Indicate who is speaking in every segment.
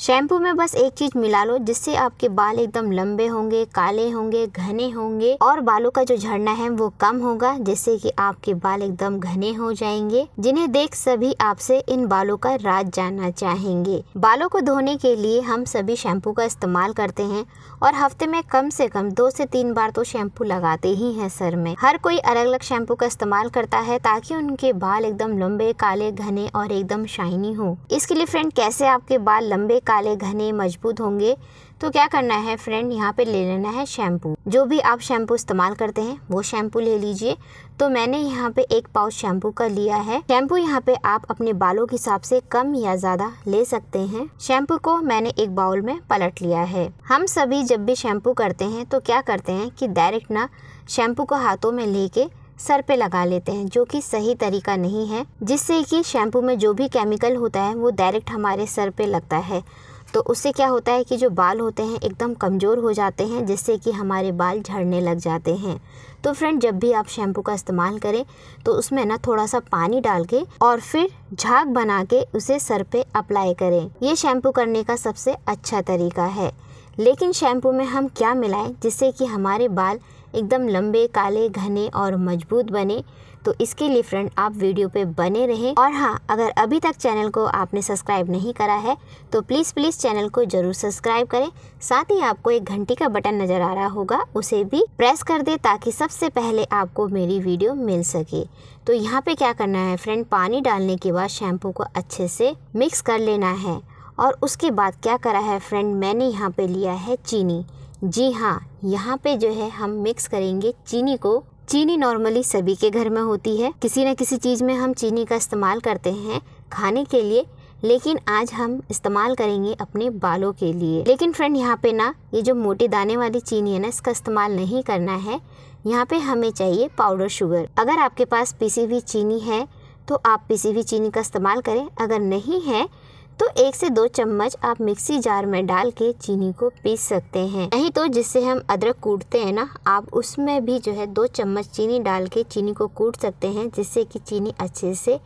Speaker 1: shampoo में बस एक चीज मिला लो जिससे आपके बाल एकदम लंबे होंगे काले होंगे घने होंगे और बालों का जो झड़ना है वो कम होगा जिससे कि आपके बाल एकदम घने हो जाएंगे जिन्हें देख सभी आपसे इन बालों का राज जानना चाहेंगे बालों को धोने के लिए हम सभी शैम्पू का इस्तेमाल करते हैं और हफ्ते में कम से कम दो से तीन बार तो शैम्पू लगाते ही है सर में हर कोई अलग अलग शैम्पू का इस्तेमाल करता है ताकि उनके बाल एकदम लंबे काले घने और एकदम शाइनी हो इसके लिए फ्रेंड कैसे आपके बाल लंबे काले घने मजबूत होंगे तो क्या करना है फ्रेंड यहाँ पे ले लेना है शैम्पू जो भी आप शैम्पू इस्तेमाल करते हैं वो शैम्पू ले लीजिए तो मैंने यहाँ पे एक पाउच शैम्पू का लिया है शैम्पू यहाँ पे आप अपने बालों के हिसाब से कम या ज़्यादा ले सकते हैं शैम्पू को मैंने एक बाउल में पलट लिया है हम सभी जब भी शैम्पू करते हैं तो क्या करते हैं कि डायरेक्ट ना शैम्पू को हाथों में लेके सर पे लगा लेते हैं जो कि सही तरीका नहीं है जिससे कि शैम्पू में जो भी केमिकल होता है वो डायरेक्ट हमारे सर पे लगता है तो उससे क्या होता है कि जो बाल होते हैं एकदम कमज़ोर हो जाते हैं जिससे कि हमारे बाल झड़ने लग जाते हैं तो फ्रेंड जब भी आप शैम्पू का इस्तेमाल करें तो उसमें ना थोड़ा सा पानी डाल के और फिर झाग बना के उसे सर पे अप्लाई करें ये शैम्पू करने का सबसे अच्छा तरीका है लेकिन शैम्पू में हम क्या मिलाएं जिससे कि हमारे बाल एकदम लंबे काले घने और मजबूत बने तो इसके लिए फ्रेंड आप वीडियो पे बने रहें और हाँ अगर अभी तक चैनल को आपने सब्सक्राइब नहीं करा है तो प्लीज़ प्लीज़ चैनल को ज़रूर सब्सक्राइब करें साथ ही आपको एक घंटी का बटन नज़र आ रहा होगा उसे भी प्रेस कर दे ताकि सबसे पहले आपको मेरी वीडियो मिल सके तो यहाँ पर क्या करना है फ्रेंड पानी डालने के बाद शैम्पू को अच्छे से मिक्स कर लेना है और उसके बाद क्या करा है फ्रेंड मैंने यहाँ पे लिया है चीनी जी हाँ यहाँ पे जो है हम मिक्स करेंगे चीनी को चीनी नॉर्मली सभी के घर में होती है किसी न किसी चीज़ में हम चीनी का इस्तेमाल करते हैं खाने के लिए लेकिन आज हम इस्तेमाल करेंगे अपने बालों के लिए लेकिन फ्रेंड यहाँ पे ना ये जो मोटे दाने वाली चीनी है ना इसका इस्तेमाल नहीं करना है यहाँ पे हमें चाहिए पाउडर शुगर अगर आपके पास पीसी हुई चीनी है तो आप पीसी हुई चीनी का इस्तेमाल करें अगर नहीं है तो एक से दो चम्मच आप मिक्सी जार में डाल के चीनी को पीस सकते हैं नहीं तो जिससे हम अदरक कूटते हैं ना आप उसमें भी जो है दो चम्मच चीनी डाल के चीनी को कूट सकते हैं जिससे कि चीनी अच्छे से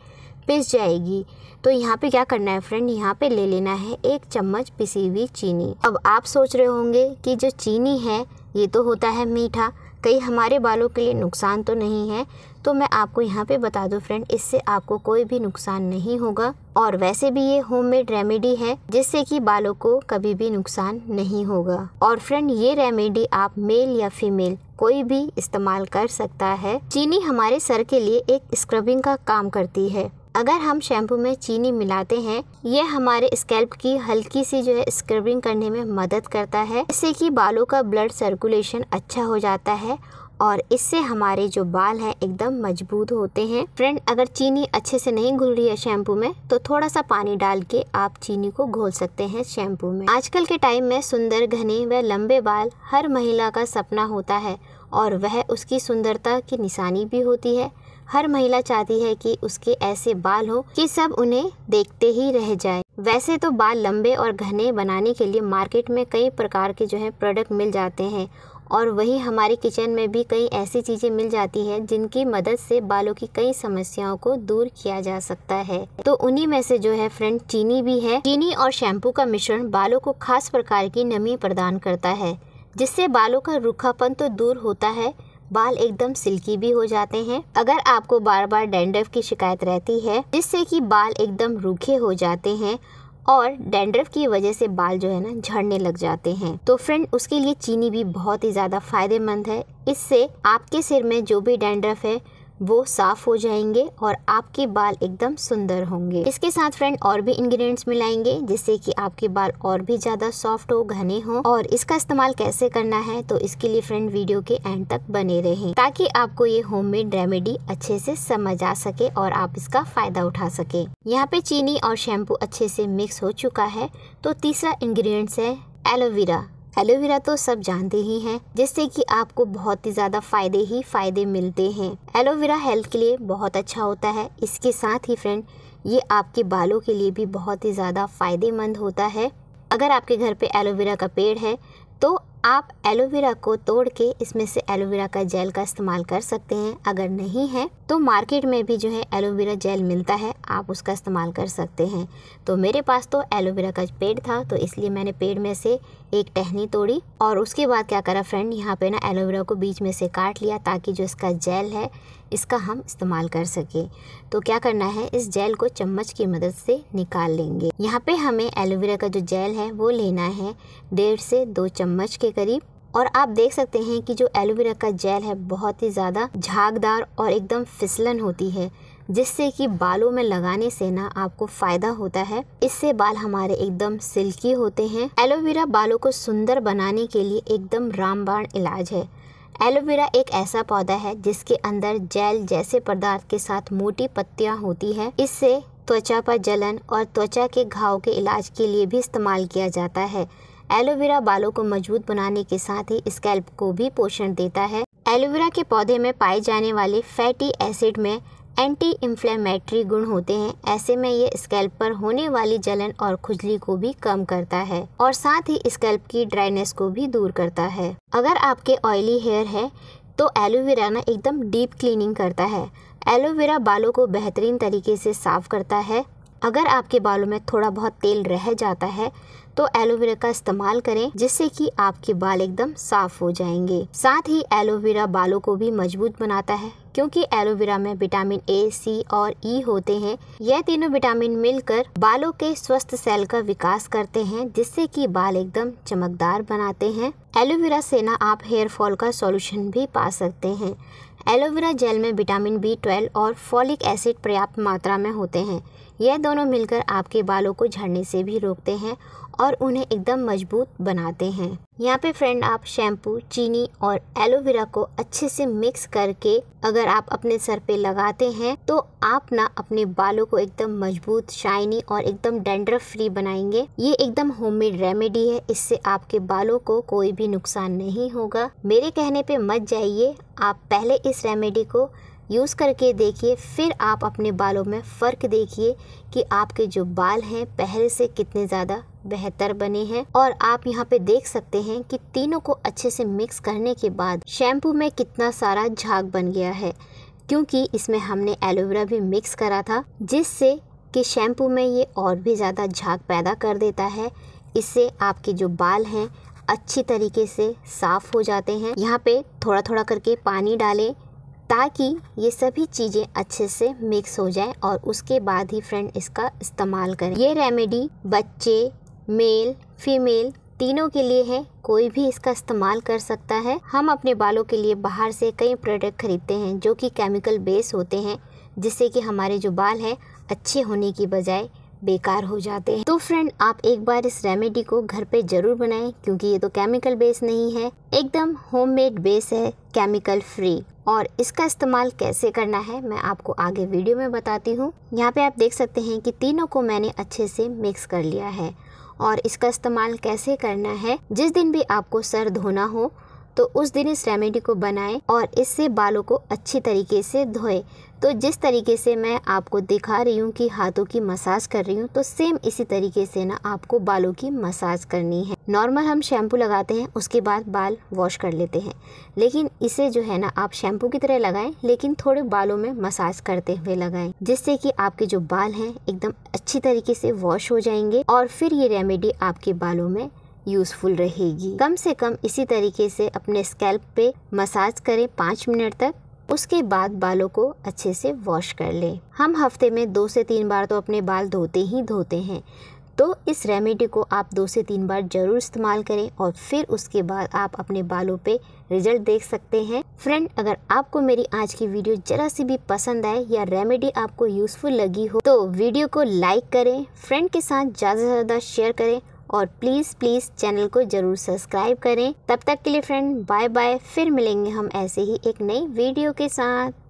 Speaker 1: पिस जाएगी तो यहाँ पे क्या करना है फ्रेंड यहाँ पे ले लेना है एक चम्मच पिसी हुई चीनी अब आप सोच रहे होंगे कि जो चीनी है ये तो होता है मीठा कई हमारे बालों के लिए नुकसान तो नहीं है तो मैं आपको यहाँ पे बता दूँ फ्रेंड इससे आपको कोई भी नुकसान नहीं होगा और वैसे भी ये होममेड रेमेडी है जिससे कि बालों को कभी भी नुकसान नहीं होगा और फ्रेंड ये रेमेडी आप मेल या फीमेल कोई भी इस्तेमाल कर सकता है चीनी हमारे सर के लिए एक स्क्रबिंग का काम करती है अगर हम शैम्पू में चीनी मिलाते हैं यह हमारे स्कैल्प की हल्की सी जो है स्क्रबिंग करने में मदद करता है इससे कि बालों का ब्लड सर्कुलेशन अच्छा हो जाता है और इससे हमारे जो बाल हैं एकदम मजबूत होते हैं फ्रेंड अगर चीनी अच्छे से नहीं घुल रही है शैम्पू में तो थोड़ा सा पानी डाल के आप चीनी को घोल सकते हैं शैम्पू में आजकल के टाइम में सुंदर घने व लंबे बाल हर महिला का सपना होता है और वह उसकी सुंदरता की निशानी भी होती है हर महिला चाहती है कि उसके ऐसे बाल हो कि सब उन्हें देखते ही रह जाए वैसे तो बाल लंबे और घने बनाने के लिए मार्केट में कई प्रकार के जो है प्रोडक्ट मिल जाते हैं और वही हमारे किचन में भी कई ऐसी चीज़ें मिल जाती हैं जिनकी मदद से बालों की कई समस्याओं को दूर किया जा सकता है तो उन्हीं में से जो है फ्रेंड चीनी भी है चीनी और शैम्पू का मिश्रण बालों को खास प्रकार की नमी प्रदान करता है जिससे बालों का रूखापन तो दूर होता है बाल एकदम सिल्की भी हो जाते हैं अगर आपको बार बार डेंडफ की शिकायत रहती है जिससे कि बाल एकदम रूखे हो जाते हैं और डेंड्रफ की वजह से बाल जो है ना झड़ने लग जाते हैं तो फ्रेंड उसके लिए चीनी भी बहुत ही ज़्यादा फायदेमंद है इससे आपके सिर में जो भी डेंड्रफ है वो साफ़ हो जाएंगे और आपके बाल एकदम सुंदर होंगे इसके साथ फ्रेंड और भी इंग्रेडिएंट्स मिलाएंगे जिससे कि आपके बाल और भी ज़्यादा सॉफ्ट हो घने हो और इसका इस्तेमाल कैसे करना है तो इसके लिए फ्रेंड वीडियो के एंड तक बने रहे ताकि आपको ये होममेड रेमेडी अच्छे से समझ आ सके और आप इसका फ़ायदा उठा सके यहाँ पे चीनी और शैम्पू अच्छे से मिक्स हो चुका है तो तीसरा इंग्रेडिएंट्स है एलोवेरा एलोवेरा तो सब जानते ही हैं जिससे कि आपको बहुत ही ज़्यादा फायदे ही फायदे मिलते हैं एलोवेरा हेल्थ के लिए बहुत अच्छा होता है इसके साथ ही फ्रेंड ये आपके बालों के लिए भी बहुत ही ज़्यादा फायदेमंद होता है अगर आपके घर पे एलोवेरा का पेड़ है तो आप एलोवेरा को तोड़ के इसमें से एलोवेरा का जेल का इस्तेमाल कर सकते हैं अगर नहीं है तो मार्केट में भी जो है एलोवेरा जेल मिलता है आप उसका इस्तेमाल कर सकते हैं तो मेरे पास तो एलोवेरा का पेड़ था तो इसलिए मैंने पेड़ में से एक टहनी तोड़ी और उसके बाद क्या करा फ्रेंड यहाँ पे ना एलोवेरा को बीच में से काट लिया ताकि जो इसका जेल है इसका हम इस्तेमाल कर सके तो क्या करना है इस जेल को चम्मच की मदद से निकाल लेंगे यहाँ पे हमें एलोवेरा का जो जेल है वो लेना है डेढ़ से दो चम्मच के करीब और आप देख सकते हैं कि जो एलोवेरा का जेल है बहुत ही ज़्यादा झागदार और एकदम फिसलन होती है जिससे कि बालों में लगाने से ना आपको फ़ायदा होता है इससे बाल हमारे एकदम सिल्की होते हैं एलोवेरा बालों को सुंदर बनाने के लिए एकदम रामबाण इलाज है एलोवेरा एक ऐसा पौधा है जिसके अंदर जेल जैसे पदार्थ के साथ मोटी पत्तियां होती हैं इससे त्वचा पर जलन और त्वचा के घाव के इलाज के लिए भी इस्तेमाल किया जाता है एलोवेरा बालों को मजबूत बनाने के साथ ही स्कैल्प को भी पोषण देता है एलोवेरा के पौधे में पाए जाने वाले फैटी एसिड में एंटी इन्फ्लेमेटरी गुण होते हैं ऐसे में ये स्कैल्प पर होने वाली जलन और खुजली को भी कम करता है और साथ ही स्कैल्प की ड्राइनेस को भी दूर करता है अगर आपके ऑयली हेयर है तो एलोवेरा ना एकदम डीप क्लीनिंग करता है एलोवेरा बालों को बेहतरीन तरीके से साफ करता है अगर आपके बालों में थोड़ा बहुत तेल रह जाता है तो एलोवेरा का इस्तेमाल करें जिससे कि आपके बाल एकदम साफ हो जाएंगे साथ ही एलोवेरा बालों को भी मजबूत बनाता है क्योंकि एलोवेरा में विटामिन ए सी और ई e होते हैं यह तीनों विटामिन मिलकर बालों के स्वस्थ सेल का विकास करते हैं जिससे कि बाल एकदम चमकदार बनाते हैं एलोवेरा से ना आप हेयर फॉल का सॉल्यूशन भी पा सकते हैं एलोवेरा जेल में विटामिन बी ट्वेल्व और फॉलिक एसिड पर्याप्त मात्रा में होते हैं यह दोनों मिलकर आपके बालों को झड़ने से भी रोकते हैं और उन्हें एकदम मजबूत बनाते हैं यहाँ पे फ्रेंड आप शैम्पू चीनी और एलोवेरा को अच्छे से मिक्स करके अगर आप अपने सर पे लगाते हैं तो आप ना अपने बालों को एकदम मजबूत शाइनी और एकदम डेंड्रफ फ्री बनाएंगे ये एकदम होममेड रेमेडी है इससे आपके बालों को कोई भी नुकसान नहीं होगा मेरे कहने पे मत जाइए आप पहले इस रेमेडी को यूज़ करके देखिए फिर आप अपने बालों में फ़र्क देखिए कि आपके जो बाल हैं पहले से कितने ज़्यादा बेहतर बने हैं और आप यहाँ पे देख सकते हैं कि तीनों को अच्छे से मिक्स करने के बाद शैम्पू में कितना सारा झाग बन गया है क्योंकि इसमें हमने एलोवेरा भी मिक्स करा था जिससे कि शैम्पू में ये और भी ज़्यादा झाग पैदा कर देता है इससे आपके जो बाल हैं अच्छी तरीके से साफ़ हो जाते हैं यहाँ पे थोड़ा थोड़ा करके पानी डालें ताकि ये सभी चीज़ें अच्छे से मिक्स हो जाए और उसके बाद ही फ्रेंड इसका इस्तेमाल करें ये रेमेडी बच्चे मेल फीमेल तीनों के लिए है कोई भी इसका इस्तेमाल कर सकता है हम अपने बालों के लिए बाहर से कई प्रोडक्ट खरीदते हैं जो कि केमिकल बेस होते हैं जिससे कि हमारे जो बाल हैं अच्छे होने की बजाय बेकार हो जाते हैं तो फ्रेंड आप एक बार इस रेमेडी को घर पे ज़रूर बनाएं क्योंकि ये तो केमिकल बेस नहीं है एकदम होममेड बेस है केमिकल फ्री और इसका इस्तेमाल कैसे करना है मैं आपको आगे वीडियो में बताती हूँ यहाँ पे आप देख सकते हैं कि तीनों को मैंने अच्छे से मिक्स कर लिया है और इसका इस्तेमाल कैसे करना है जिस दिन भी आपको सर धोना हो तो उस दिन इस रेमेडी को बनाएं और इससे बालों को अच्छी तरीके से धोएं तो जिस तरीके से मैं आपको दिखा रही हूँ कि हाथों की मसाज कर रही हूँ तो सेम इसी तरीके से ना आपको बालों की मसाज करनी है नॉर्मल हम शैम्पू लगाते हैं उसके बाद बाल वॉश कर लेते हैं लेकिन इसे जो है ना आप शैम्पू की तरह लगाएं लेकिन थोड़े बालों में मसाज करते हुए लगाएं जिससे कि आपके जो बाल हैं एकदम अच्छी तरीके से वॉश हो जाएंगे और फिर ये रेमेडी आपके बालों में यूज़फुल रहेगी कम से कम इसी तरीके से अपने स्कैल्प पे मसाज करें पाँच मिनट तक उसके बाद बालों को अच्छे से वॉश कर लें हम हफ्ते में दो से तीन बार तो अपने बाल धोते ही धोते हैं तो इस रेमेडी को आप दो से तीन बार ज़रूर इस्तेमाल करें और फिर उसके बाद आप अपने बालों पे रिजल्ट देख सकते हैं फ्रेंड अगर आपको मेरी आज की वीडियो जरा सी भी पसंद आए या रेमेडी आपको यूज़फुल लगी हो तो वीडियो को लाइक करें फ्रेंड के साथ ज़्यादा से ज़्यादा शेयर करें और प्लीज़ प्लीज़ चैनल को ज़रूर सब्सक्राइब करें तब तक के लिए फ्रेंड बाय बाय फिर मिलेंगे हम ऐसे ही एक नई वीडियो के साथ